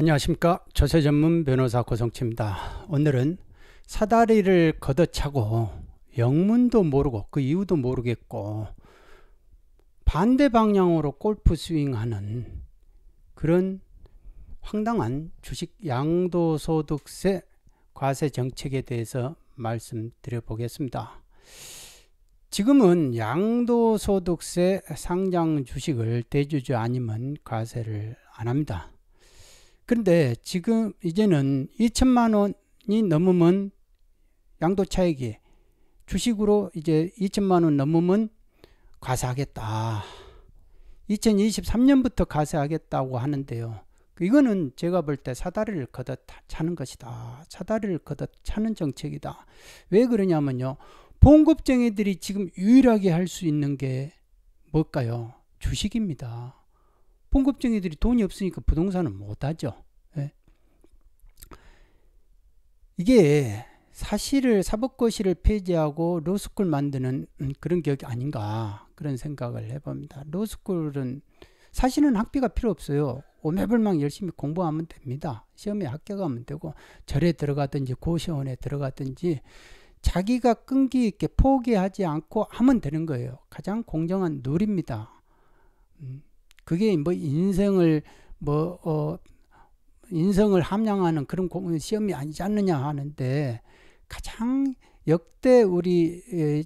안녕하십니까 조세 전문 변호사 고성치입니다 오늘은 사다리를 걷어차고 영문도 모르고 그 이유도 모르겠고 반대 방향으로 골프 스윙하는 그런 황당한 주식 양도소득세 과세 정책에 대해서 말씀드려 보겠습니다 지금은 양도소득세 상장 주식을 대주주 아니면 과세를 안 합니다 그런데 지금 이제는 2천만 원이 넘으면 양도 차익이 주식으로 이제 2천만 원 넘으면 과세하겠다. 2023년부터 과세하겠다고 하는데요. 그 이거는 제가 볼 때 사다리를 걷어 차는 것이다. 사다리를 걷어 차는 정책이다. 왜 그러냐면요. 봉급쟁이들이 지금 유일하게 할 수 있는 게 뭘까요? 주식입니다. 봉급쟁이들이 돈이 없으니까 부동산은 못하죠. 예. 이게 사실을 사법고시를 폐지하고 로스쿨 만드는 음, 그런 격이 아닌가 그런 생각을 해봅니다. 로스쿨은 사실은 학비가 필요 없어요. 오매불망 열심히 공부하면 됩니다. 시험에 합격하면 되고 절에 들어가든지 고시원에 들어가든지 자기가 끈기 있게 포기하지 않고 하면 되는 거예요. 가장 공정한 룰입니다. 음, 그게 뭐 인생을 뭐 어, 인성을 함양하는 그런 시험이 아니지 않느냐 하는데 가장 역대 우리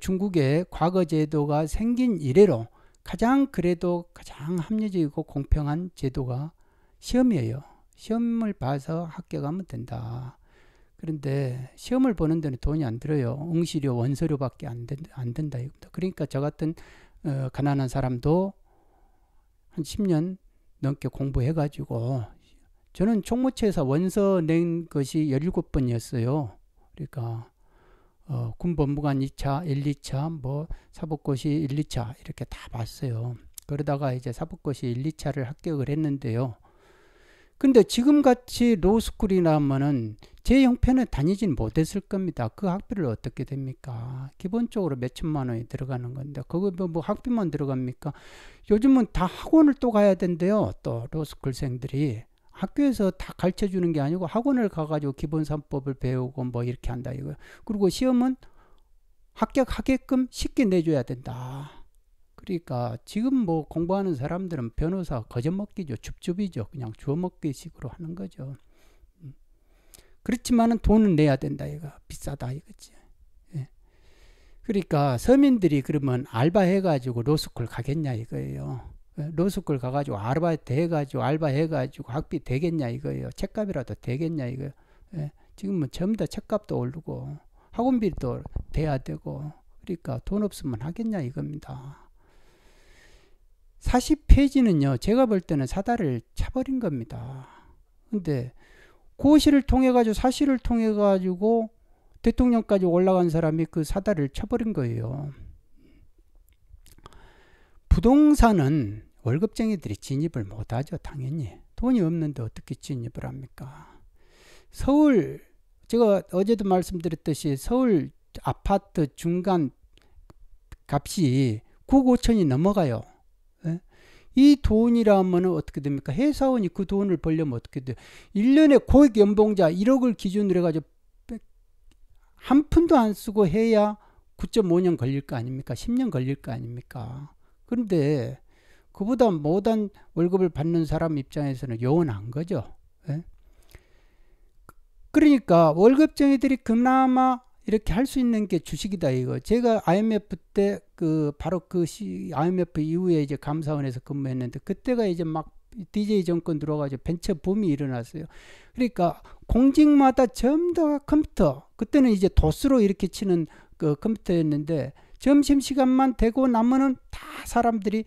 중국의 과거 제도가 생긴 이래로 가장 그래도 가장 합리적이고 공평한 제도가 시험이에요. 시험을 봐서 합격하면 된다. 그런데 시험을 보는 데는 돈이 안 들어요. 응시료, 원서료밖에 안, 된, 안 된다. 그러니까 저 같은 어, 가난한 사람도 한 10년 넘게 공부해가지고 저는 총무처에서 원서 낸 것이 17번이었어요. 그러니까 어, 군법무관 2차, 1, 2차, 뭐 사법고시 1, 2차 이렇게 다 봤어요. 그러다가 이제 사법고시 1, 2차를 합격을 했는데요. 근데 지금같이 로스쿨이나 하면은 제 형편에 다니진 못했을 겁니다. 그 학비를 어떻게 됩니까? 기본적으로 몇 천만 원이 들어가는 건데 그거 뭐, 뭐 학비만 들어갑니까? 요즘은 다 학원을 또 가야 된대요. 또 로스쿨생들이 학교에서 다 가르쳐 주는 게 아니고 학원을 가가지고 기본산법을 배우고 뭐 이렇게 한다 이거. 그리고 시험은 합격하게끔 쉽게 내줘야 된다. 그러니까 지금 뭐 공부하는 사람들은 변호사 거저먹기죠. 줍줍이죠. 그냥 주워먹기 식으로 하는 거죠. 음. 그렇지만은 돈은 내야 된다 이거 비싸다 이거지. 예. 그러니까 서민들이 그러면 알바해가지고 로스쿨 가겠냐 이거예요. 예. 로스쿨 가가지고 알바 해가지고 알바해가지고 학비 되겠냐 이거예요. 책값이라도 되겠냐 이거. 예. 지금은 전부 다 책값도 오르고 학원비도 돼야 되고 그러니까 돈 없으면 하겠냐 이겁니다. 40페이지는요, 제가 볼 때는 사다를 차버린 겁니다. 근데 고시를 통해가지고 사실을 통해가지고 대통령까지 올라간 사람이 그 사다를 쳐버린 거예요. 부동산은 월급쟁이들이 진입을 못하죠, 당연히. 돈이 없는데 어떻게 진입을 합니까? 서울, 제가 어제도 말씀드렸듯이 서울 아파트 중간 값이 9, 5천이 넘어가요. 이 돈이라면 어떻게 됩니까? 회사원이 그 돈을 벌려면 어떻게 돼요? 1년에 고액 연봉자 1억을 기준으로 해가지고 한 푼도 안 쓰고 해야 9.5년 걸릴 거 아닙니까? 10년 걸릴 거 아닙니까? 그런데 그보다 못한 월급을 받는 사람 입장에서는 요원한 거죠. 예? 그, 그러니까 월급쟁이들이 그나마 이렇게 할 수 있는 게 주식이다 이거. 제가 IMF 때 그 바로 그 시, IMF 이후에 이제 감사원에서 근무했는데 그때가 이제 막 DJ 정권 들어가지 벤처 붐이 일어났어요. 그러니까 공직마다 전부 다 컴퓨터. 그때는 이제 도스로 이렇게 치는 그 컴퓨터였는데 점심 시간만 되고 나면은 다 사람들이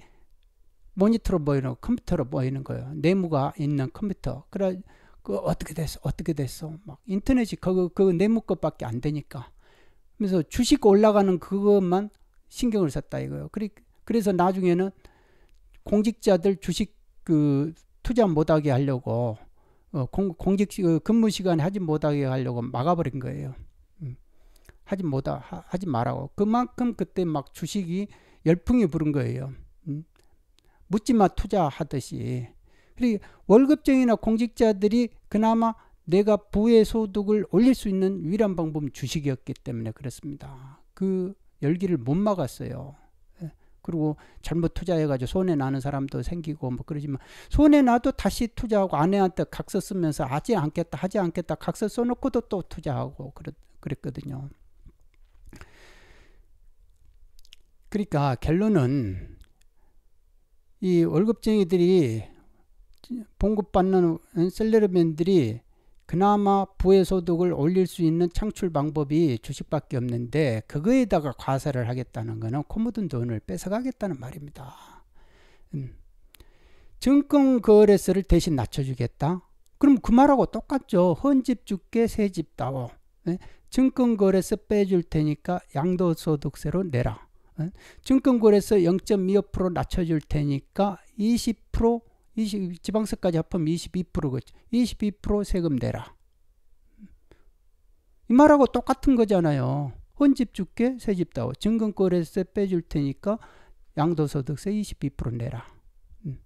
모니터로 보이는 컴퓨터로 보이는 거예요. 네모가 있는 컴퓨터. 그래 그 어떻게 됐어? 어떻게 됐어? 막 인터넷이 그거 그 내무 것밖에 안 되니까. 그래서 주식 올라가는 그것만 신경을 썼다 이거요. 그래 그래서 나중에는 공직자들 주식 그 투자 못하게 하려고 어, 공, 공직 어, 근무 시간에 하지 못하게 하려고 막아버린 거예요. 음. 하지 못하 하, 하지 말라고 그만큼 그때 막 주식이 열풍이 부른 거예요. 음. 묻지마 투자하듯이 그리고 월급쟁이나 공직자들이 그나마 내가 부의 소득을 올릴 수 있는 유일한 방법은 주식이었기 때문에 그렇습니다. 그 열기를 못 막았어요. 예. 그리고 잘못 투자해가지고 손해 나는 사람도 생기고 뭐 그러지만 손해 나도 다시 투자하고 아내한테 각서 쓰면서 하지 않겠다 하지 않겠다 각서 써놓고도 또 투자하고 그랬, 그랬거든요. 그러니까 결론은 이 월급쟁이들이 봉급받는 셀러리맨들이 그나마 부의 소득을 올릴 수 있는 창출 방법이 주식밖에 없는데 그거에다가 과세를 하겠다는 거는 코 묻은 돈을 뺏어가겠다는 말입니다. 음. 증권 거래세를 대신 낮춰주겠다? 그럼 그 말하고 똑같죠. 헌집 줄게 새집 따오. 네? 증권 거래세 빼줄 테니까 양도소득세로 내라. 네? 증권 거래세 0.25% 낮춰줄 테니까 20% 20, 지방세까지 합하면 22%겠죠. 22% 세금 내라. 이 말하고 똑같은 거잖아요. 헌집 줄게 새집 따오 증금거래세 빼줄 테니까 양도소득세 22% 내라. 음.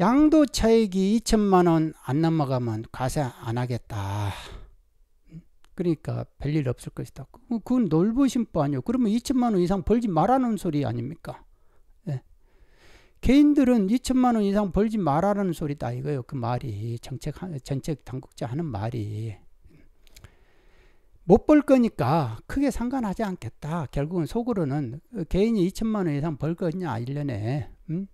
양도 차익이 2천만 원안 넘어가면 과세 안 하겠다. 음. 그러니까 별일 없을 것이다. 그, 그건 놀부심보 아니요. 그러면 2천만 원 이상 벌지 말라는 소리 아닙니까? 개인들은 2천만 원 이상 벌지 말아라는 소리다 이거예요. 그 말이 정책 정책 당국자 하는 말이 못 벌 거니까 크게 상관하지 않겠다. 결국은 속으로는 개인이 2천만 원 이상 벌 거냐 1년에. 음?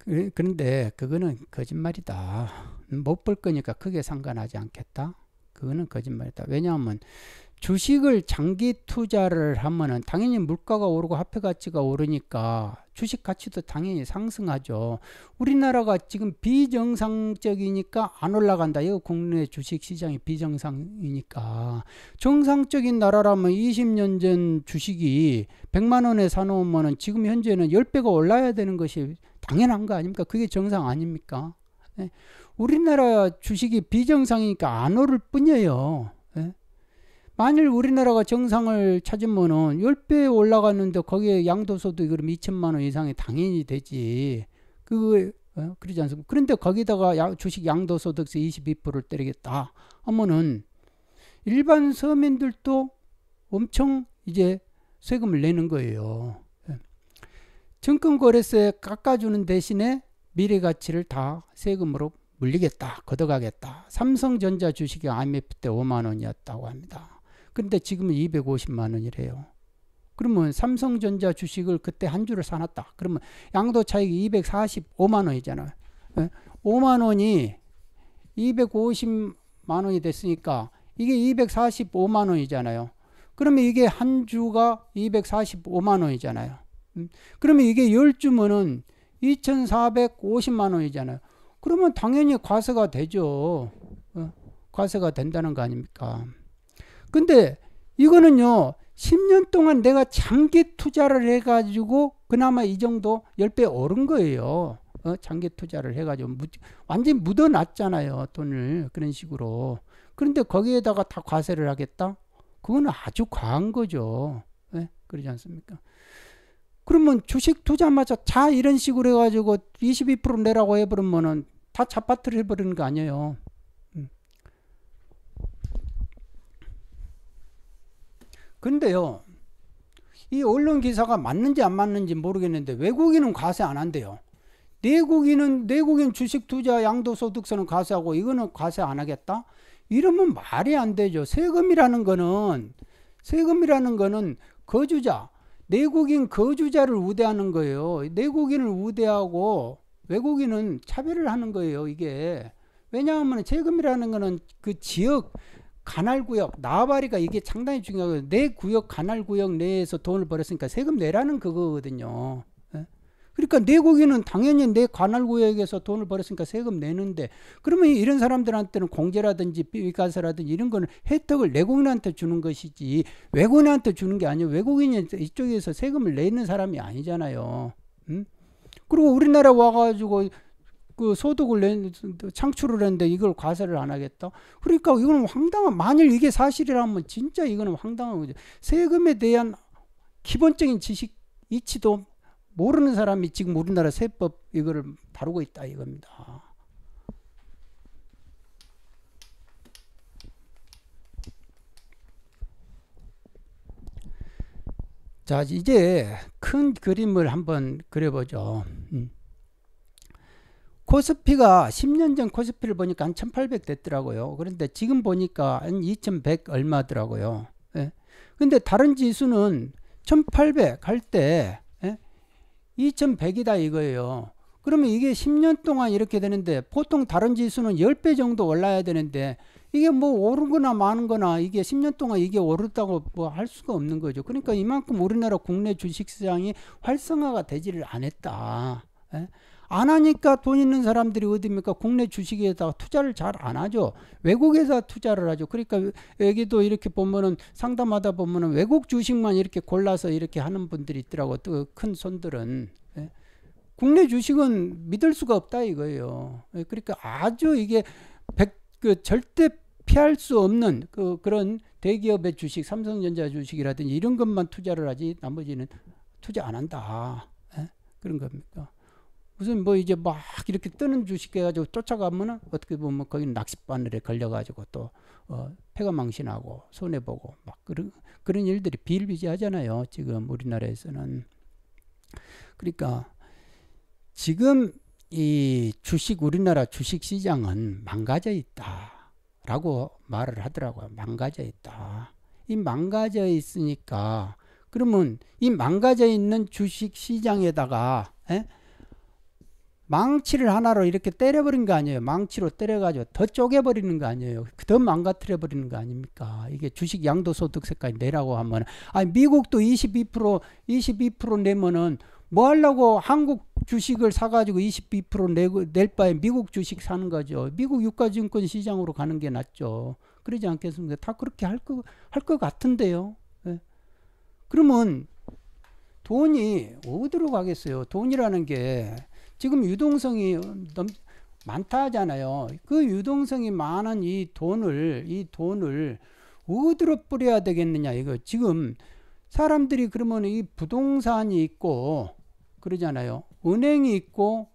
그, 그런데 그거는 거짓말이다. 못 벌 거니까 크게 상관하지 않겠다. 그거는 거짓말이다. 왜냐하면 주식을 장기 투자를 하면은 당연히 물가가 오르고 화폐 가치가 오르니까 주식 가치도 당연히 상승하죠. 우리나라가 지금 비정상적이니까 안 올라간다. 이거 국내 주식 시장이 비정상이니까. 정상적인 나라라면 20년 전 주식이 100만 원에 사놓으면은 지금 현재는 10배가 올라야 되는 것이 당연한 거 아닙니까? 그게 정상 아닙니까? 네. 우리나라 주식이 비정상이니까 안 오를 뿐이에요. 만일 우리나라가 정상을 찾으면은 10배 올라갔는데 거기에 양도소득이 그럼 2천만 원 이상이 당연히 되지. 그 어? 그러지 않습니까? 그런데 거기다가 야, 주식 양도소득세 22%를 때리겠다 하면은 일반 서민들도 엄청 이제 세금을 내는 거예요. 예. 증권거래세 깎아주는 대신에 미래가치를 다 세금으로 물리겠다, 걷어가겠다. 삼성전자 주식이 IMF 때 5만 원이었다고 합니다. 근데 지금은 250만 원이래요. 그러면 삼성전자 주식을 그때 한 주를 사놨다. 그러면 양도 차익이 245만 원이잖아요. 5만 예? 원이 250만 원이 됐으니까 이게 245만 원이잖아요. 그러면 이게 한 주가 245만 원이잖아요. 음? 그러면 이게 10주면은 2,450만 원이잖아요. 그러면 당연히 과세가 되죠. 어? 과세가 된다는 거 아닙니까? 근데 이거는요, 10년 동안 내가 장기 투자를 해가지고 그나마 이 정도 10배 오른 거예요. 어? 장기 투자를 해가지고 무, 완전히 묻어놨잖아요. 돈을. 그런 식으로. 그런데 거기에다가 다 과세를 하겠다? 그건 아주 과한 거죠. 네? 그러지 않습니까? 그러면 주식 투자마자자 이런 식으로 해가지고 22% 내라고 해버리면은 다 잡아트려 버리는 거 아니에요. 근데요, 이 언론 기사가 맞는지 안 맞는지 모르겠는데 외국인은 과세 안 한대요. 내국인은 내국인 주식 투자 양도소득세는 과세하고 이거는 과세 안 하겠다? 이러면 말이 안 되죠. 세금이라는 거는 세금이라는 거는 거주자 내국인 거주자를 우대하는 거예요. 내국인을 우대하고 외국인은 차별을 하는 거예요. 이게 왜냐하면 세금이라는 거는 그 지역 간할구역 나발이가 이게 상당히 중요하고 내 구역 간할구역 내에서 돈을 벌었으니까 세금 내라는 그거거든요. 예? 그러니까 내 고기는 당연히 내 관할구역에서 돈을 벌었으니까 세금 내는데 그러면 이런 사람들한테는 공제라든지 비과세라든지 이런 거는 혜택을 내국인한테 주는 것이지 외국인한테 주는 게 아니에요. 외국인이 이쪽에서 세금을 내는 사람이 아니잖아요. 응? 음? 그리고 우리나라 와가지고 그 소득을 낸 창출을 했는데 이걸 과세를 안 하겠다. 그러니까 이건 황당한 만일 이게 사실이라면 진짜 이거는 황당한 거죠. 세금에 대한 기본적인 지식 이치도 모르는 사람이 지금 우리나라 세법 이거를 다루고 있다 이겁니다. 자, 이제 큰 그림을 한번 그려보죠. 코스피가 10년 전 코스피를 보니까 한 1800 됐더라고요. 그런데 지금 보니까 한 2100 얼마더라고요. 예. 근데 다른 지수는 1800 할 때 2100이다 예, 이거예요. 그러면 이게 10년 동안 이렇게 되는데 보통 다른 지수는 10배 정도 올라야 되는데 이게 뭐오르 거나 많은 거나 이게 10년 동안 이게 오르다고 뭐 할 수가 없는 거죠. 그러니까 이만큼 우리나라 국내 주식시장이 활성화가 되지를 않았다. 예? 안 하니까 돈 있는 사람들이 어딥니까 국내 주식에다가 투자를 잘 안 하죠. 외국에서 투자를 하죠. 그러니까 여기도 이렇게 보면은 상담하다 보면은 외국 주식만 이렇게 골라서 이렇게 하는 분들이 있더라고. 또큰 손들은. 예. 국내 주식은 믿을 수가 없다 이거예요. 예. 그러니까 아주 이게 백, 그 절대 피할 수 없는 그, 그런 대기업의 주식, 삼성전자 주식이라든지 이런 것만 투자를 하지 나머지는 투자 안 한다. 예? 그런 겁니까? 무슨 뭐 이제 막 이렇게 뜨는 주식 해가지고 쫓아가면은 어떻게 보면 거기 낚싯바늘에 걸려가지고 또 어, 폐가 망신하고 손해 보고 막 그런 그런 일들이 비일비재하잖아요. 지금 우리나라에서는 그러니까 지금 이 주식 우리나라 주식 시장은 망가져 있다라고 말을 하더라고요. 망가져 있다. 이 망가져 있으니까 그러면 이 망가져 있는 주식 시장에다가 에? 예? 망치를 하나로 이렇게 때려버린 거 아니에요. 망치로 때려가지고 더 쪼개버리는 거 아니에요. 더 망가뜨려버리는 거 아닙니까? 이게 주식 양도소득세까지 내라고 하면, 아니, 미국도 22%, 22% 내면은 뭐 하려고 한국 주식을 사가지고 22% 내고, 낼 바에 미국 주식 사는 거죠. 미국 유가증권 시장으로 가는 게 낫죠. 그러지 않겠습니까? 다 그렇게 할 거, 할것 같은데요. 네. 그러면 돈이 어디로 가겠어요? 돈이라는 게 지금 유동성이 넘, 많다잖아요. 하그 유동성이 많은 이 돈을 이 돈을 어디로 뿌려야 되겠느냐 이거 지금 사람들이 그러면 이 부동산이 있고 그러잖아요. 은행이 있고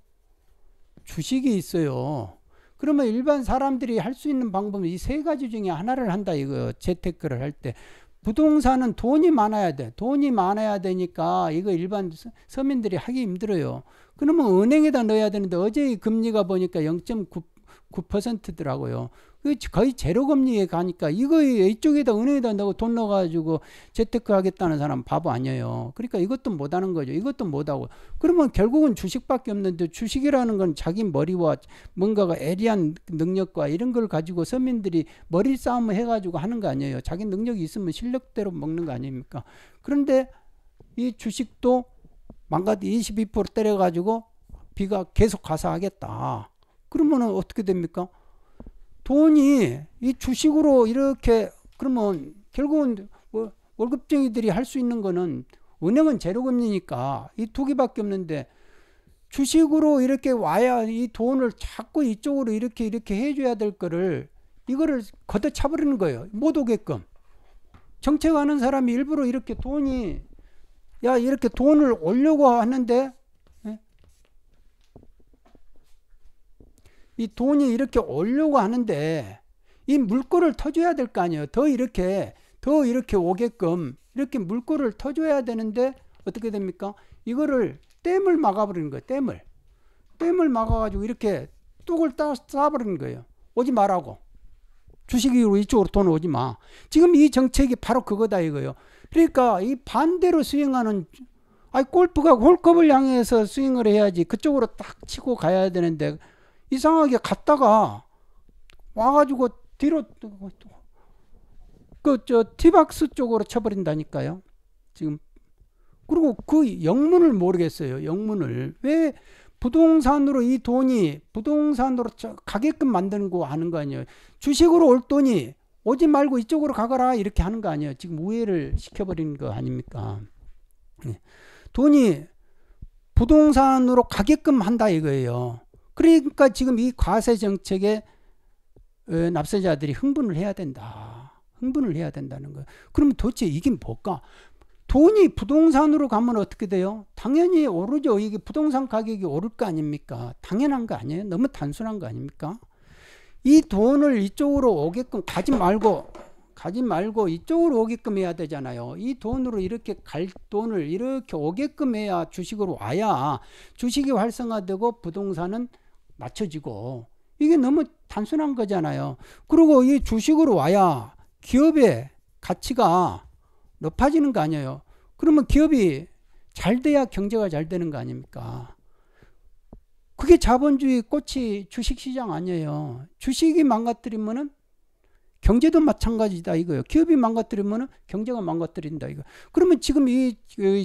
주식이 있어요. 그러면 일반 사람들이 할 수 있는 방법은 이 세 가지 중에 하나를 한다 이거 재테크를 할때 부동산은 돈이 많아야 돼. 돈이 많아야 되니까 이거 일반 서민들이 하기 힘들어요. 그러면 은행에다 넣어야 되는데 어제 금리가 보니까 0.9%더라고요. 그 거의 제로 금리에 가니까 이거 이쪽에다 은행에다 넣고 돈 넣어가지고 재테크 하겠다는 사람 바보 아니에요. 그러니까 이것도 못하는 거죠. 이것도 못하고 그러면 결국은 주식밖에 없는데 주식이라는 건 자기 머리와 뭔가가 애리한 능력과 이런 걸 가지고 서민들이 머리 싸움을 해가지고 하는 거 아니에요. 자기 능력이 있으면 실력대로 먹는 거 아닙니까? 그런데 이 주식도 망가도 22% 때려가지고 비가 계속 가사 하겠다. 그러면 어떻게 됩니까? 돈이 이 주식으로 이렇게 그러면 결국은 월급쟁이들이 할 수 있는 거는 은행은 재료금리니까이 두 개밖에 없는데 주식으로 이렇게 와야 이 돈을 자꾸 이쪽으로 이렇게 이렇게 해줘야 될 거를 이거를 걷어차버리는 거예요. 못 오게끔. 정책하는 사람이 일부러 이렇게 돈이 야 이렇게 돈을 올려고 하는데 이 돈이 이렇게 오려고 하는데 이 물꼬를 터줘야 될 거 아니에요. 더 이렇게 더 이렇게 오게끔 이렇게 물꼬를 터줘야 되는데 어떻게 됩니까? 이거를 댐을 막아버리는 거예요. 댐을 댐을 막아가지고 이렇게 뚝을 따 쌓아버리는 거예요. 오지 말라고 주식으로 이쪽으로 돈 오지 마. 지금 이 정책이 바로 그거다 이거예요. 그러니까 이 반대로 스윙하는 아이 골프가 홀컵을 향해서 스윙을 해야지 그쪽으로 딱 치고 가야 되는데 이상하게 갔다가 와가지고 뒤로 그 저 티박스 쪽으로 쳐버린다니까요. 지금 그리고 그 영문을 모르겠어요. 영문을 왜 부동산으로 이 돈이 부동산으로 가게끔 만드는 거 아는 거 아니에요. 주식으로 올 돈이 오지 말고 이쪽으로 가거라 이렇게 하는 거 아니에요. 지금 우회를 시켜버리는 거 아닙니까? 예. 돈이 부동산으로 가게끔 한다 이거예요. 그러니까 지금 이 과세 정책에 납세자들이 흥분을 해야 된다. 흥분을 해야 된다는 거예요. 그럼 도대체 이게 뭘까? 돈이 부동산으로 가면 어떻게 돼요? 당연히 오르죠. 이게 부동산 가격이 오를 거 아닙니까? 당연한 거 아니에요? 너무 단순한 거 아닙니까? 이 돈을 이쪽으로 오게끔 가지 말고 가지 말고 이쪽으로 오게끔 해야 되잖아요. 이 돈으로 이렇게 갈 돈을 이렇게 오게끔 해야 주식으로 와야 주식이 활성화되고 부동산은 맞춰지고 이게 너무 단순한 거잖아요. 그리고 이 주식으로 와야 기업의 가치가 높아지는 거 아니에요. 그러면 기업이 잘 돼야 경제가 잘 되는 거 아닙니까? 그게 자본주의 꽃이 주식시장 아니에요. 주식이 망가뜨리면은 경제도 마찬가지다 이거예요. 기업이 망가뜨리면은 경제가 망가뜨린다 이거. 그러면 지금 이,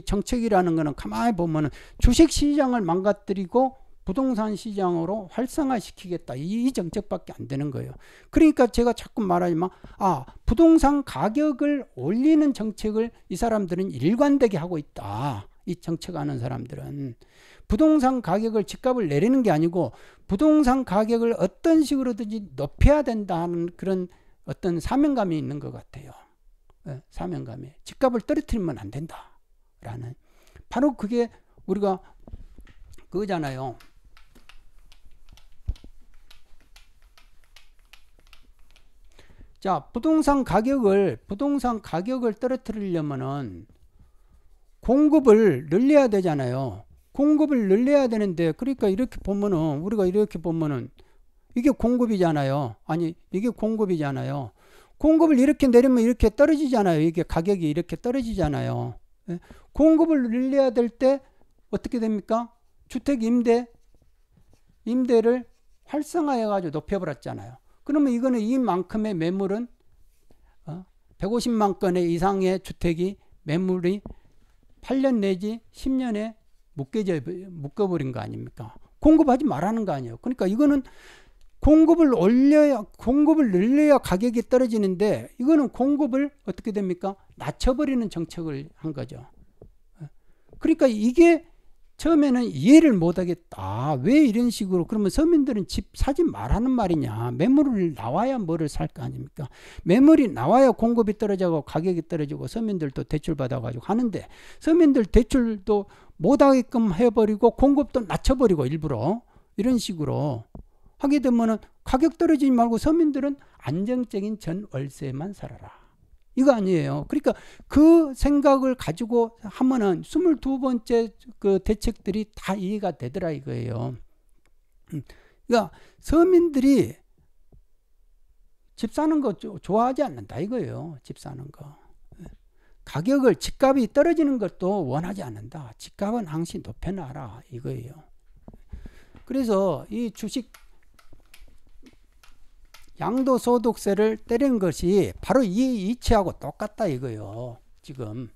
정책이라는 거는 가만히 보면은 주식시장을 망가뜨리고 부동산 시장으로 활성화시키겠다. 이 정책밖에 안 되는 거예요. 그러니까 제가 자꾸 말하지만 아 부동산 가격을 올리는 정책을 이 사람들은 일관되게 하고 있다. 이 정책하는 사람들은 부동산 가격을 집값을 내리는 게 아니고 부동산 가격을 어떤 식으로든지 높여야 된다는 그런 어떤 사명감이 있는 것 같아요. 예, 사명감이 집값을 떨어뜨리면 안 된다라는 바로 그게 우리가 그거잖아요. 자, 부동산 가격을, 부동산 가격을 떨어뜨리려면은 공급을 늘려야 되잖아요. 공급을 늘려야 되는데, 그러니까 이렇게 보면은, 우리가 이렇게 보면은, 이게 공급이잖아요. 아니, 이게 공급이잖아요. 공급을 이렇게 내리면 이렇게 떨어지잖아요. 이게 가격이 이렇게 떨어지잖아요. 예? 공급을 늘려야 될 때 어떻게 됩니까? 주택 임대, 임대를 활성화해가지고 높여버렸잖아요. 그러면 이거는 이만큼의 매물은 어? 150만 건의 이상의 주택이 매물이 8년 내지 10년에 묶여져, 묶어버린 거 아닙니까? 공급하지 말라는 거 아니에요. 그러니까 이거는 공급을 올려야, 공급을 늘려야 가격이 떨어지는데 이거는 공급을 어떻게 됩니까? 낮춰버리는 정책을 한 거죠. 어, 그러니까 이게 처음에는 이해를 못하겠다. 아, 왜 이런 식으로 그러면 서민들은 집 사지 말하는 말이냐. 매물을 나와야 뭐를 살 거 아닙니까? 매물이 나와야 공급이 떨어지고 가격이 떨어지고 서민들도 대출 받아가지고 하는데 서민들 대출도 못하게끔 해버리고 공급도 낮춰버리고 일부러 이런 식으로 하게 되면은 가격 떨어지지 말고 서민들은 안정적인 전월세만 살아라. 이거 아니에요. 그러니까 그 생각을 가지고 하면은 22번째 그 대책들이 다 이해가 되더라 이거예요. 음. 그러니까 서민들이 집 사는 거 좋아하지 않는다 이거예요. 집 사는 거. 예. 가격을 집값이 떨어지는 것도 원하지 않는다. 집값은 항시 높여놔라 이거예요. 그래서 이 주식 양도소득세를 때린 것이 바로 이 이치하고 똑같다 이거요. 지금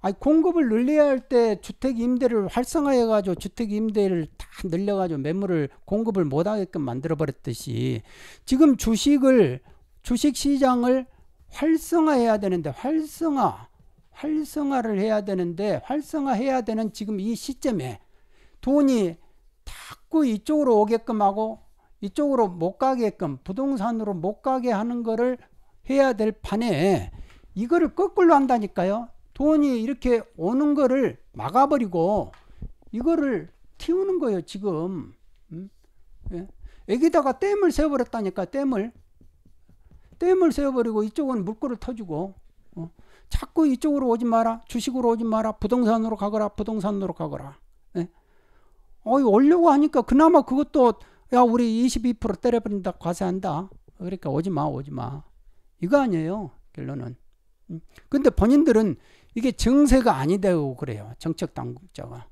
아니 공급을 늘려야 할 때 주택 임대를 활성화해 가지고 주택 임대를 다 늘려 가지고 매물을 공급을 못 하게끔 만들어 버렸듯이 지금 주식을 주식 시장을 활성화해야 되는데 활성화 활성화를 해야 되는데 활성화해야 되는 지금 이 시점에 돈이 자꾸 이쪽으로 오게끔 하고 이쪽으로 못 가게끔 부동산으로 못 가게 하는 거를 해야 될 판에 이거를 거꾸로 한다니까요. 돈이 이렇게 오는 거를 막아버리고 이거를 키우는 거예요 지금 음? 예? 여기다가 댐을 세워버렸다니까 댐을 댐을 세워버리고 이쪽은 물꼬를 터주고 어? 자꾸 이쪽으로 오지 마라 주식으로 오지 마라 부동산으로 가거라 부동산으로 가거라 예? 어, 이올려고 하니까 그나마 그것도 야 우리 22% 때려버린다 과세한다 그러니까 오지마 오지마 이거 아니에요 결론은 음. 근데 본인들은 이게 정세가 아니다고 그래요 정책 당국자가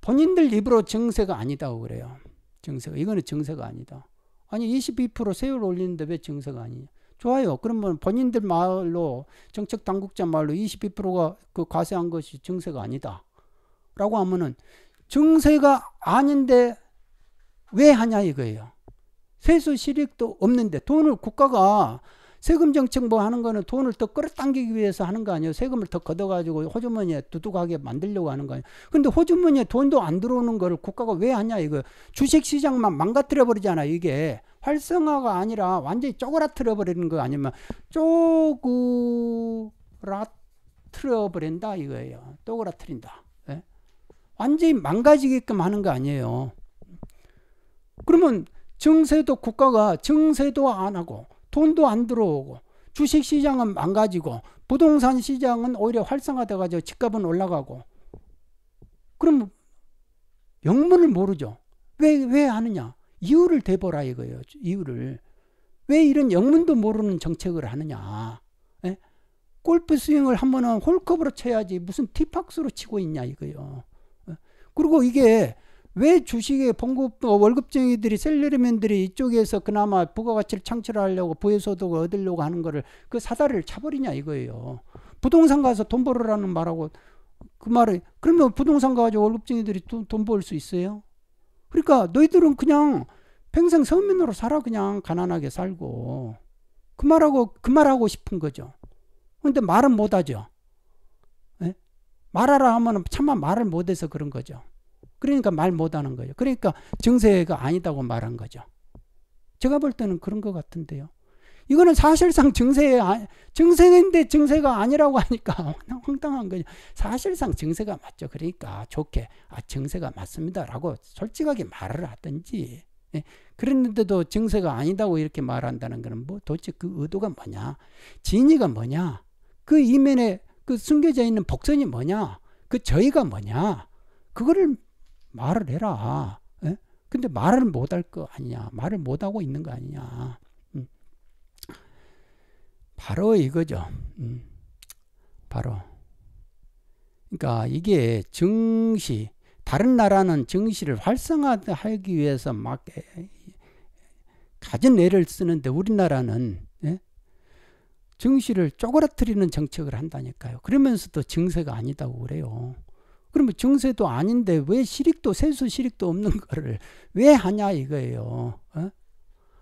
본인들 입으로 정세가 아니다고 그래요 정세가 이거는 정세가 아니다 아니 22% 세율 올리는데 왜 정세가 아니냐 좋아요 그러면 본인들 말로 정책 당국자 말로 22%가 그 과세한 것이 정세가 아니다 라고 하면은 정세가 아닌데 왜 하냐 이거예요. 세수 실익도 없는데 돈을 국가가 세금 정책 뭐 하는 거는 돈을 더 끌어당기기 위해서 하는 거 아니에요. 세금을 더 걷어가지고 호주머니에 두둑하게 만들려고 하는 거 아니에요. 근데 호주머니에 돈도 안 들어오는 걸 국가가 왜 하냐 이거. 주식시장만 망가뜨려 버리잖아 이게. 활성화가 아니라 완전히 쪼그라뜨려 버리는 거 아니면 쪼그라뜨려 버린다 이거예요. 쪼그라뜨린다. 예? 완전히 망가지게끔 하는 거 아니에요. 그러면 증세도 국가가 증세도 안 하고 돈도 안 들어오고 주식 시장은 망가지고 부동산 시장은 오히려 활성화돼 가지고 집값은 올라가고 그럼 영문을 모르죠. 왜 왜 하느냐? 이유를 대보라 이거예요. 이유를 왜 이런 영문도 모르는 정책을 하느냐? 에? 예? 골프 스윙을 한번은 홀컵으로 쳐야지 무슨 티박스로 치고 있냐 이거요. 예 예? 그리고 이게 왜 주식에 봉급 어, 월급쟁이들이 셀러리맨들이 이쪽에서 그나마 부가가치를 창출하려고 부의소득을 얻으려고 하는 거를 그 사다리를 차버리냐 이거예요. 부동산 가서 돈 벌으라는 말하고 그 말을 그러면 부동산 가지고 월급쟁이들이 돈 벌 수 있어요? 그러니까 너희들은 그냥 평생 서민으로 살아 그냥 가난하게 살고 그 말하고 그 말하고 싶은 거죠. 근데 말은 못하죠. 네? 말하라 하면 참마 말을 못해서 그런 거죠. 그러니까 말 못하는 거예요. 그러니까 증세가 아니다고 말한 거죠. 제가 볼 때는 그런 것 같은데요. 이거는 사실상 증세, 아, 증세인데 증세가 아니라고 하니까 황당한 거죠. 사실상 증세가 맞죠. 그러니까 좋게, 아, 증세가 맞습니다. 라고 솔직하게 말을 하든지. 예, 그랬는데도 증세가 아니다고 이렇게 말한다는 거는 뭐 도대체 그 의도가 뭐냐? 진의가 뭐냐? 그 이면에 그 숨겨져 있는 복선이 뭐냐? 그 저희가 뭐냐? 그거를 말을 해라. 예? 근데 말을 못 할 거 아니냐. 말을 못 하고 있는 거 아니냐. 음. 바로 이거죠. 음. 바로. 그러니까 이게 증시, 다른 나라는 증시를 활성화하기 위해서 막 가진 애를 쓰는데 우리나라는 예? 증시를 쪼그라뜨리는 정책을 한다니까요. 그러면서도 증세가 아니다고 그래요. 그러면 증세도 아닌데 왜 실익도 세수 실익도 없는 거를 왜 하냐 이거예요. 어?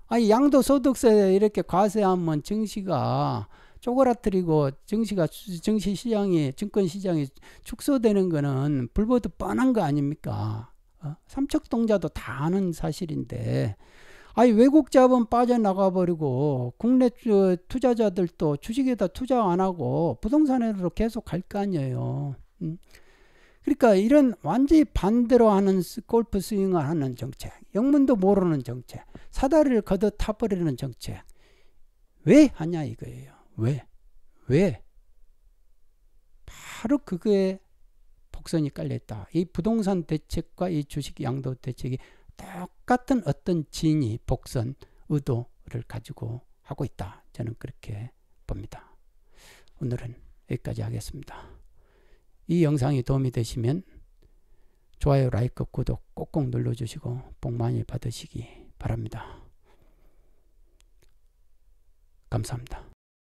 아니 양도 소득세 이렇게 과세하면 증시가 쪼그라뜨리고 증시가 증시 시장이 증권 시장이 축소되는 거는 불보듯 뻔한 거 아닙니까? 어? 삼척동자도 다 아는 사실인데 아니 외국 자본 빠져나가 버리고 국내 투자자들도 주식에다 투자 안 하고 부동산으로 계속 갈 거 아니에요. 음. 그러니까 이런 완전히 반대로 하는 골프 스윙을 하는 정책, 영문도 모르는 정책, 사다리를 걷어 타버리는 정책. 왜 하냐 이거예요. 왜? 왜? 바로 그거에 곡선이 깔렸다. 이 부동산 대책과 이 주식 양도 대책이 똑같은 어떤 진위, 복선, 의도를 가지고 하고 있다. 저는 그렇게 봅니다. 오늘은 여기까지 하겠습니다. 이 영상이 도움이 되시면 좋아요, 라이크, 구독 꼭꼭 눌러주시고 복 많이 받으시기 바랍니다. 감사합니다.